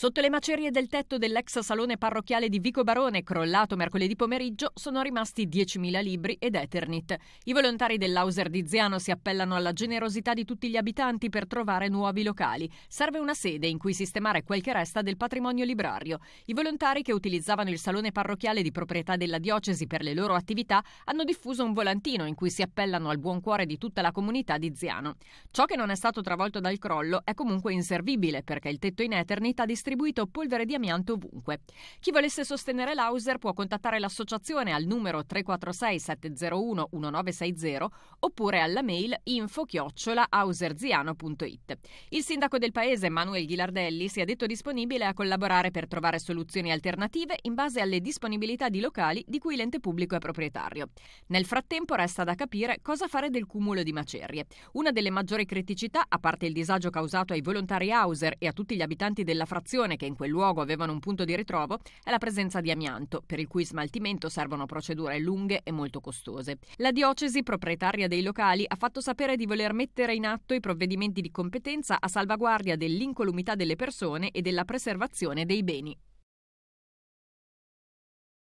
Sotto le macerie del tetto dell'ex salone parrocchiale di Vico Barone, crollato mercoledì pomeriggio, sono rimasti 10.000 libri ed Eternit. I volontari dell'Auser di Ziano si appellano alla generosità di tutti gli abitanti per trovare nuovi locali. Serve una sede in cui sistemare quel che resta del patrimonio librario. I volontari che utilizzavano il salone parrocchiale di proprietà della diocesi per le loro attività hanno diffuso un volantino in cui si appellano al buon cuore di tutta la comunità di Ziano. Ciò che non è stato travolto dal crollo è comunque inservibile perché il tetto in Eternit ha distribuito distribuito polvere di amianto ovunque. Chi volesse sostenere l'Auser può contattare l'associazione al numero 346 701 1960 oppure alla mail info chiocciola auserziano.it. Il sindaco del paese Manuel Ghilardelli si è detto disponibile a collaborare per trovare soluzioni alternative in base alle disponibilità di locali di cui l'ente pubblico è proprietario. Nel frattempo resta da capire cosa fare del cumulo di macerie. Una delle maggiori criticità, a parte il disagio causato ai volontari Hauser e a tutti gli abitanti della frazione popolazione che in quel luogo avevano un punto di ritrovo è la presenza di amianto, per il cui smaltimento servono procedure lunghe e molto costose. La diocesi, proprietaria dei locali, ha fatto sapere di voler mettere in atto i provvedimenti di competenza a salvaguardia dell'incolumità delle persone e della preservazione dei beni.